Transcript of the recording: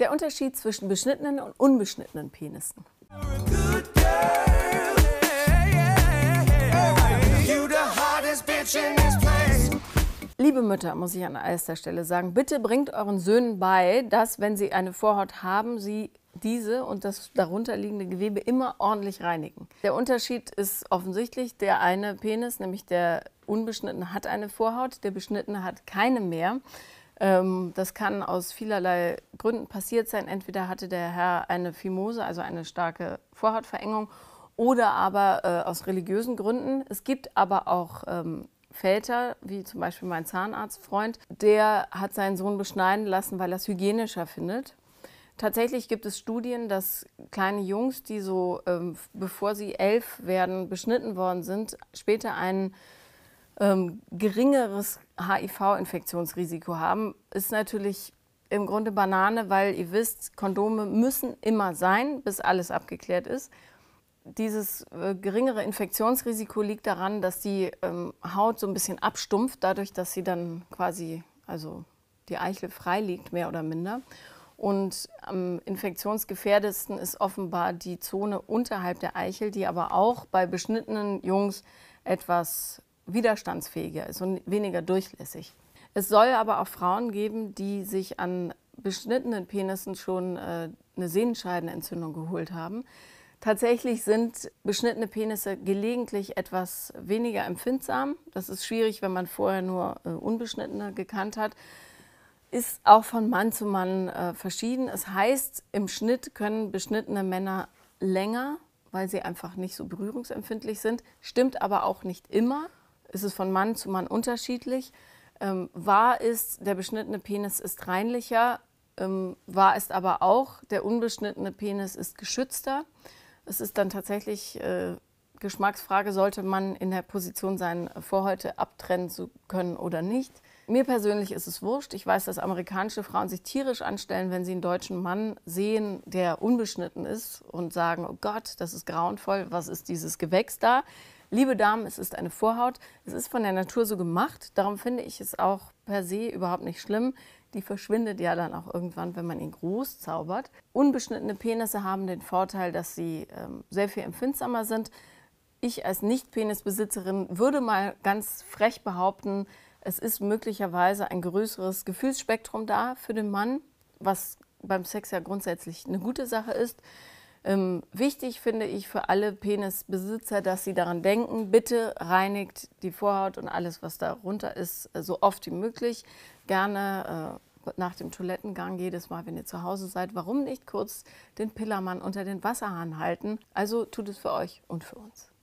Der Unterschied zwischen beschnittenen und unbeschnittenen Penissen. Liebe Mütter, muss ich an erster Stelle sagen, bitte bringt euren Söhnen bei, dass, wenn sie eine Vorhaut haben, sie diese und das darunterliegende Gewebe immer ordentlich reinigen. Der Unterschied ist offensichtlich, der eine Penis, nämlich der unbeschnittene, hat eine Vorhaut, der beschnittene hat keine mehr. Ähm, das kann aus vielerlei Gründen passiert sein. Entweder hatte der Herr eine Phimose, also eine starke Vorhautverengung, oder aber äh, aus religiösen Gründen. Es gibt aber auch ähm, Väter, wie zum Beispiel mein Zahnarztfreund, der hat seinen Sohn beschneiden lassen, weil er es hygienischer findet. Tatsächlich gibt es Studien, dass kleine Jungs, die so, ähm, bevor sie elf werden, beschnitten worden sind, später einen ähm, geringeres HIV-Infektionsrisiko haben, ist natürlich im Grunde Banane, weil ihr wisst, Kondome müssen immer sein, bis alles abgeklärt ist. Dieses äh, geringere Infektionsrisiko liegt daran, dass die ähm, Haut so ein bisschen abstumpft, dadurch, dass sie dann quasi, also die Eichel frei liegt, mehr oder minder. Und am infektionsgefährdetsten ist offenbar die Zone unterhalb der Eichel, die aber auch bei beschnittenen Jungs etwas widerstandsfähiger ist und weniger durchlässig. Es soll aber auch Frauen geben, die sich an beschnittenen Penissen schon äh, eine Sehnenscheidenentzündung geholt haben. Tatsächlich sind beschnittene Penisse gelegentlich etwas weniger empfindsam. Das ist schwierig, wenn man vorher nur äh, unbeschnittene gekannt hat. Ist auch von Mann zu Mann äh, verschieden. Es heißt, im Schnitt können beschnittene Männer länger, weil sie einfach nicht so berührungsempfindlich sind. Stimmt aber auch nicht immer ist es von Mann zu Mann unterschiedlich. Ähm, wahr ist, der beschnittene Penis ist reinlicher. Ähm, wahr ist aber auch, der unbeschnittene Penis ist geschützter. Es ist dann tatsächlich äh, Geschmacksfrage, sollte man in der Position sein, Vorhäute abtrennen zu können oder nicht. Mir persönlich ist es wurscht. Ich weiß, dass amerikanische Frauen sich tierisch anstellen, wenn sie einen deutschen Mann sehen, der unbeschnitten ist und sagen, oh Gott, das ist grauenvoll, was ist dieses Gewächs da? Liebe Damen, es ist eine Vorhaut. Es ist von der Natur so gemacht. Darum finde ich es auch per se überhaupt nicht schlimm. Die verschwindet ja dann auch irgendwann, wenn man ihn groß zaubert. Unbeschnittene Penisse haben den Vorteil, dass sie ähm, sehr viel empfindsamer sind. Ich als Nicht-Penisbesitzerin würde mal ganz frech behaupten, es ist möglicherweise ein größeres Gefühlsspektrum da für den Mann, was beim Sex ja grundsätzlich eine gute Sache ist. Ähm, wichtig finde ich für alle Penisbesitzer, dass sie daran denken, bitte reinigt die Vorhaut und alles, was darunter ist, äh, so oft wie möglich. Gerne äh, nach dem Toilettengang jedes Mal, wenn ihr zu Hause seid. Warum nicht kurz den Pillermann unter den Wasserhahn halten? Also tut es für euch und für uns.